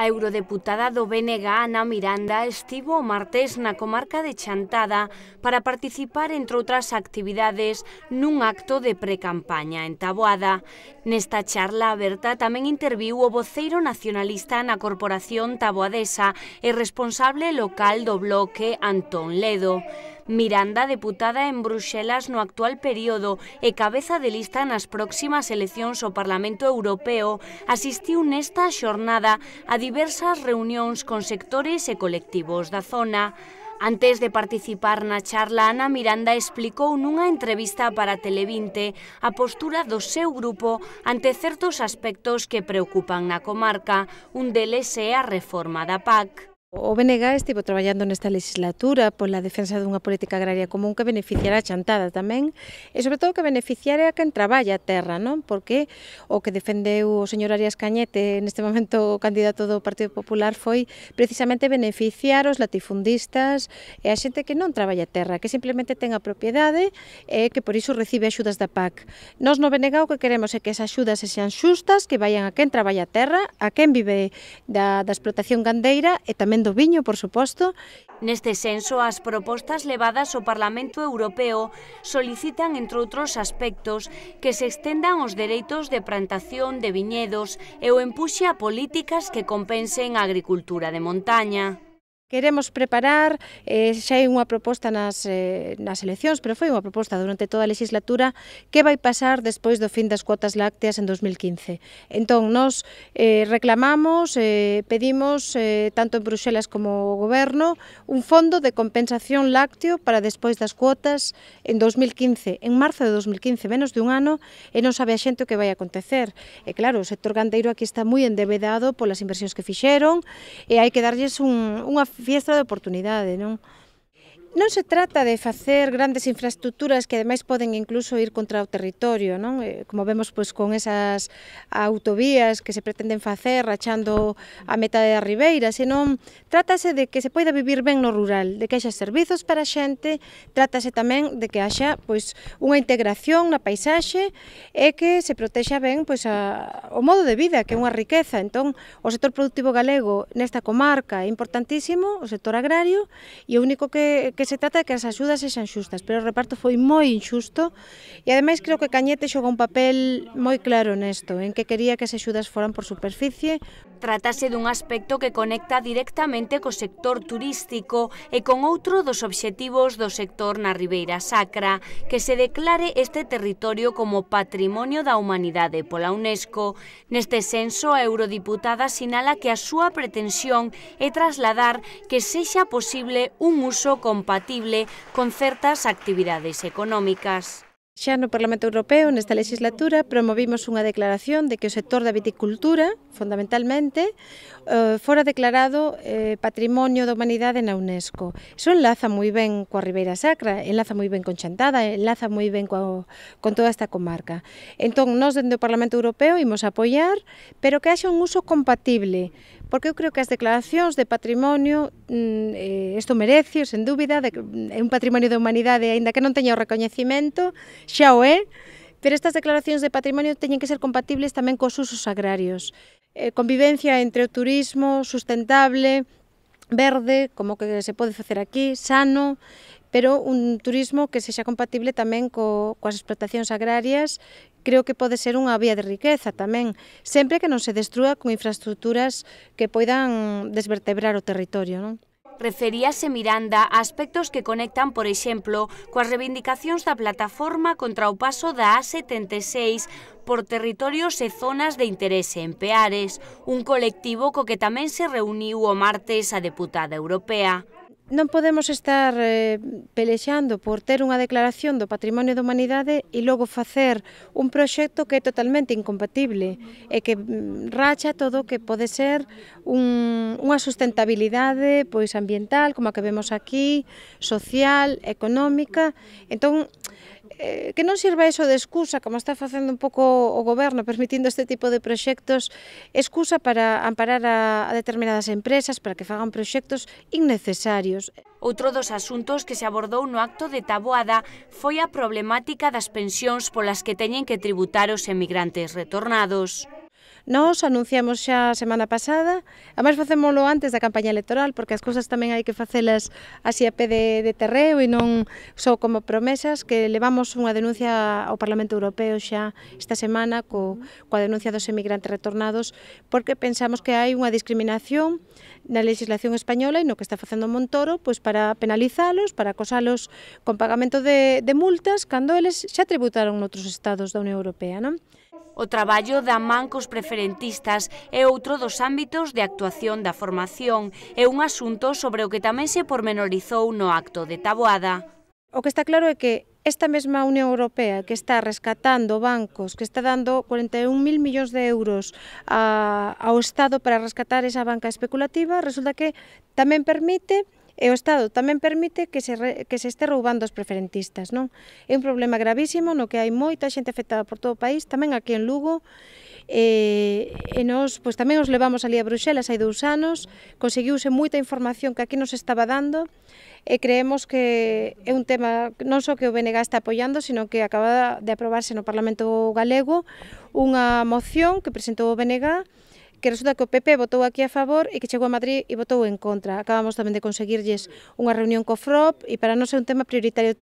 A eurodeputada do BNG, Ana Miranda, estivo o martes na comarca de Chantada para participar, entre outras actividades, nun acto de precampaña en Taboada. Nesta charla aberta tamén interviu o voceiro nacionalista na Corporación Taboadesa e responsable local do bloque Antón Ledo. Miranda, deputada en Bruxelas no actual período e cabeza de lista nas próximas eleccións ao Parlamento Europeo, asistiu nesta xornada a diversas reunións con sectores e colectivos da zona. Antes de participar na charla, Ana Miranda explicou nunha entrevista para Televinte a postura do seu grupo ante certos aspectos que preocupan na comarca, un deles é a reforma da PAC. O BNG estivo traballando nesta legislatura pola defensa dunha política agraria común que beneficiara a chantada tamén e sobre todo que beneficiara a quen traballa a terra, non? Porque o que defendeu o señor Arias Cañete neste momento o candidato do Partido Popular foi precisamente beneficiar os latifundistas e a xente que non traballa a terra, que simplemente ten a propiedade e que por iso recibe axudas da PAC. Nos no BNG o que queremos é que esas axudas se sean xustas, que vayan a quen traballa a terra, a quen vive da, da explotación gandeira e tamén do viño, por suposto. Neste senso, as propostas levadas ao Parlamento Europeo solicitan, entre outros aspectos, que se extendan os dereitos de plantación de viñedos e o empuxe a políticas que compensen a agricultura de montaña. Queremos preparar, eh, xa hai unha proposta nas, eh, nas eleccións, pero foi unha proposta durante toda a legislatura, que vai pasar despois do fin das cuotas lácteas en 2015. Entón, nos eh, reclamamos, eh, pedimos, eh, tanto en Bruxelas como o Goberno, un fondo de compensación lácteo para despois das cuotas en 2015, en marzo de 2015, menos de un ano, e non sabe a xente o que vai acontecer. E claro, o sector gandeiro aquí está moi endevedado polas inversións que fixeron, e hai que darlles un, unha fiesta de oportunidades, ¿no? Non se trata de facer grandes infraestructuras que ademais poden incluso ir contra o territorio, non? Eh, como vemos pois con esas autovías que se pretenden facer rachando a metade da ribeira, senón trátase de que se poida vivir ben no rural, de que haxa servizos para a xente, trátase tamén de que haxa pois unha integración na paisaxe e que se protexa ben pois a, o modo de vida, que é unha riqueza. Entón, o sector productivo galego nesta comarca é importantísimo, o sector agrario, e o único que que se trata de que as axudas sexan xustas, pero o reparto foi moi inxusto e ademais creo que Cañete xogou un papel moi claro nesto, en que quería que as axudas foran por superficie. Tratase dun aspecto que conecta directamente co sector turístico e con outro dos obxectivos do sector na Ribeira Sacra, que se declare este territorio como Patrimonio da Humanidade pola UNESCO. Neste senso, a eurodiputada sinala que a súa pretensión é trasladar que sexa posible un uso compartido compatible con ciertas actividades económicas. Xa no Parlamento Europeo, nesta legislatura, promovimos unha declaración de que o sector da viticultura, fundamentalmente, eh, fora declarado eh, Patrimonio da Humanidade na UNESCO. Iso enlaza moi ben coa Ribeira Sacra, enlaza moi ben con Chantada, enlaza moi ben coa, con toda esta comarca. Entón, nós dende o Parlamento Europeo imos apoiar, pero que haxe un uso compatible, porque eu creo que as declaracións de patrimonio, mm, eh, isto merece, sen dúbida, de, mm, é un patrimonio da humanidade, aínda que non teña o recoñecimento, xa o é, pero estas declaracións de patrimonio teñen que ser compatibles tamén cos usos agrarios. Eh, convivencia entre o turismo sustentable, verde, como que se pode facer aquí, sano, pero un turismo que sexa compatible tamén co, coas explotacións agrarias, creo que pode ser unha vía de riqueza tamén, sempre que non se destrua con infraestructuras que poidan desvertebrar o territorio. Non? referíase Miranda a aspectos que conectan, por exemplo, coas reivindicacións da plataforma contra o paso da A76 por territorios e zonas de interese en Peares, un colectivo co que tamén se reuniu o martes a deputada europea non podemos estar eh, pelexando por ter unha declaración do patrimonio da humanidade e logo facer un proxecto que é totalmente incompatible e que mm, racha todo o que pode ser un, unha sustentabilidade pois ambiental, como a que vemos aquí, social, económica. Entón, Eh, que non sirva iso de excusa, como está facendo un pouco o goberno, permitindo este tipo de proxectos, excusa para amparar a, a determinadas empresas para que fagan proxectos innecesarios. Outro dos asuntos que se abordou no acto de Taboada foi a problemática das pensións polas que teñen que tributar os emigrantes retornados. Nos anunciamos xa a semana pasada, además facémolo antes da campaña electoral, porque as cousas tamén hai que facelas así a pé de, de terreo e non só como promesas, que levamos unha denuncia ao Parlamento Europeo xa esta semana co, coa denuncia dos emigrantes retornados, porque pensamos que hai unha discriminación na legislación española e no que está facendo Montoro pois para penalizalos, para acosalos con pagamento de, de multas cando eles xa tributaron noutros estados da Unión Europea. Non? O traballo da man cos preferentistas é outro dos ámbitos de actuación da formación e un asunto sobre o que tamén se pormenorizou no acto de Taboada. O que está claro é que esta mesma Unión Europea que está rescatando bancos, que está dando 41.000 millóns de euros ao Estado para rescatar esa banca especulativa, resulta que tamén permite e o Estado tamén permite que se, re, que se este roubando os preferentistas. Non? É un problema gravísimo no que hai moita xente afectada por todo o país, tamén aquí en Lugo, e, eh, e nos pois, tamén os levamos ali a Bruxelas hai dous anos, conseguiuse moita información que aquí nos estaba dando, e creemos que é un tema non só que o BNG está apoiando, sino que acaba de aprobarse no Parlamento Galego unha moción que presentou o BNG que resulta que o PP votou aquí a favor e que chegou a Madrid e votou en contra. Acabamos tamén de conseguirlles unha reunión co FROP e para non ser un tema prioritario